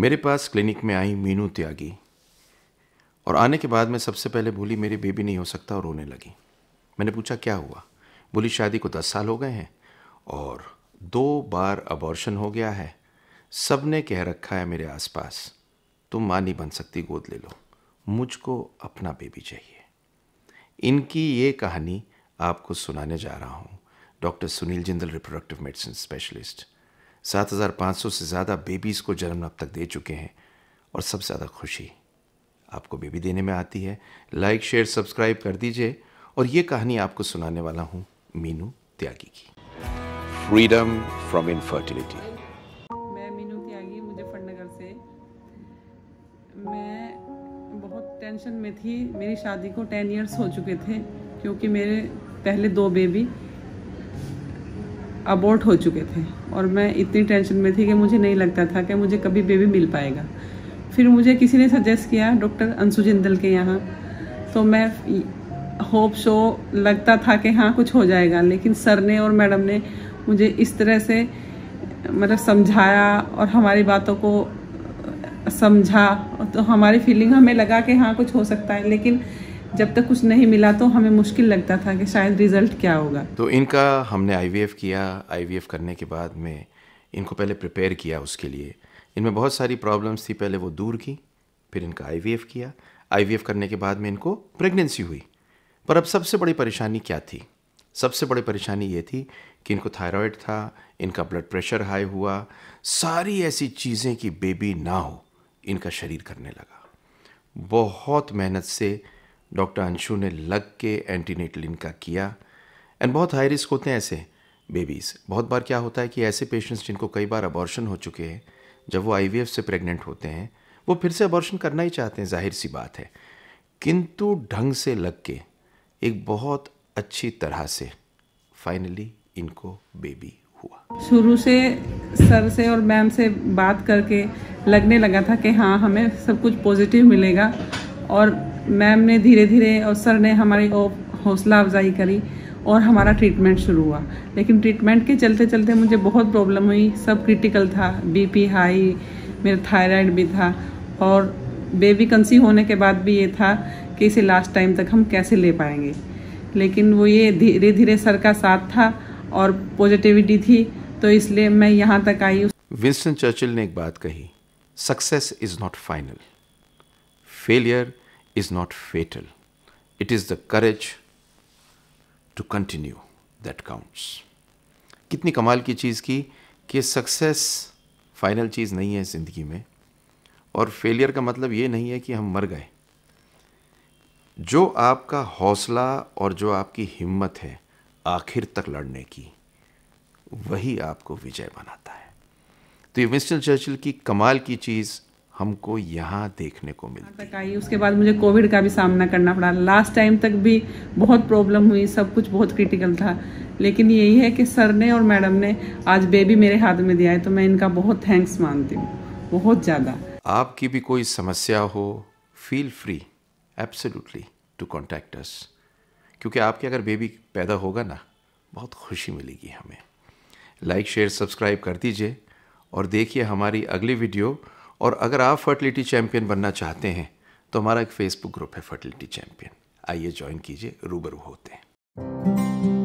मेरे पास क्लिनिक में आई मीनू त्यागी और आने के बाद मैं सबसे पहले बोली मेरी बेबी नहीं हो सकता और रोने लगी मैंने पूछा क्या हुआ बोली शादी को दस साल हो गए हैं और दो बार अबॉर्शन हो गया है सब ने कह रखा है मेरे आसपास तुम माँ नहीं बन सकती गोद ले लो मुझको अपना बेबी चाहिए इनकी ये कहानी आपको सुनाने जा रहा हूँ doctor Sunil Jindal reproductive medicine specialist सात हजार सौ से ज़्यादा बेबीज़ को जन्म अब तक दे चुके हैं और सबसे ज़्यादा खुशी आपको बेबी देने में आती है लाइक शेयर सब्सक्राइब कर दीजिए और ये कहानी आपको सुनाने वाला हूँ मीनू त्यागी की फ्रीडम फ्रॉम इनफर्टिलिटी मैं मीनू त्यागी मुजफ्फरनगर से मैं बहुत टेंशन में थी मेरी शादी को टेन इयर्स हो चुके थे क्योंकि मेरे पहले दो बेबी अबोर्ट हो चुके थे और मैं इतनी टेंशन में थी कि मुझे नहीं लगता था कि मुझे कभी बेबी मिल पाएगा फिर मुझे किसी ने सजेस्ट किया डॉक्टर अंशु जिंदल के यहाँ तो मैं होप शो लगता था कि हाँ कुछ हो जाएगा लेकिन सर ने और मैडम ने मुझे इस तरह से मतलब समझाया और हमारी बातों को समझा तो हमारी फीलिंग हमें लगा कि हाँ कुछ हो सकता है लेकिन जब तक कुछ नहीं मिला तो हमें मुश्किल लगता था कि शायद रिजल्ट क्या होगा तो इनका हमने आई किया आई करने के बाद में इनको पहले प्रिपेयर किया उसके लिए इनमें बहुत सारी प्रॉब्लम्स थी पहले वो दूर की फिर इनका आई किया आई करने के बाद में इनको प्रेगनेंसी हुई पर अब सबसे बड़ी परेशानी क्या थी सबसे बड़ी परेशानी ये थी कि इनको थायराइड था इनका ब्लड प्रेशर हाई हुआ सारी ऐसी चीज़ें कि बेबी ना हो इनका शरीर करने लगा बहुत मेहनत से डॉक्टर अंशु ने लग के एंटीनेटल इनका किया एंड बहुत हाई रिस्क होते हैं ऐसे बेबीज़ बहुत बार क्या होता है कि ऐसे पेशेंट्स जिनको कई बार अबॉर्शन हो चुके हैं जब वो आई से प्रेगनेंट होते हैं वो फिर से अबॉर्शन करना ही चाहते हैं जाहिर सी बात है किंतु ढंग से लग के एक बहुत अच्छी तरह से फाइनली इनको बेबी हुआ शुरू से सर से और मैम से बात करके लगने लगा था कि हाँ हमें सब कुछ पॉजिटिव मिलेगा और मैम ने धीरे धीरे और सर ने हमारी हौसला अफजाई करी और हमारा ट्रीटमेंट शुरू हुआ लेकिन ट्रीटमेंट के चलते चलते मुझे बहुत प्रॉब्लम हुई सब क्रिटिकल था बीपी हाई मेरा थायराइड भी था और बेबी कंसी होने के बाद भी ये था कि इसे लास्ट टाइम तक हम कैसे ले पाएंगे लेकिन वो ये धीरे धीरे सर का साथ था और पॉजिटिविटी थी तो इसलिए मैं यहाँ तक आई विंस्टन चर्चिल ने एक बात कही success is not final failure is not fatal. It is the courage to continue that counts. कितनी कमाल की चीज़ की कि सक्सेस फाइनल चीज़ नहीं है ज़िंदगी में और फेलियर का मतलब ये नहीं है कि हम मर गए जो आपका हौसला और जो आपकी हिम्मत है आखिर तक लड़ने की वही आपको विजय बनाता है तो ये विंस्टन चर्चिल की कमाल की चीज़ हमको यहाँ देखने को मिलती तक आई उसके बाद मुझे कोविड का भी सामना करना पड़ा लास्ट टाइम तक भी बहुत प्रॉब्लम हुई सब कुछ बहुत क्रिटिकल था लेकिन यही है कि सर ने और मैडम ने आज बेबी मेरे हाथ में दिया है तो मैं इनका बहुत थैंक्स मानती हूँ बहुत ज़्यादा आपकी भी कोई समस्या हो feel free absolutely to contact us क्योंकि आपके अगर बेबी पैदा होगा ना बहुत खुशी मिलेगी हमें लाइक शेयर सब्सक्राइब कर दीजिए और देखिए हमारी अगली वीडियो और अगर आप फर्टिलिटी चैंपियन बनना चाहते हैं तो हमारा एक फेसबुक ग्रुप है फर्टिलिटी चैंपियन आइए ज्वाइन कीजिए रूबरू होते हैं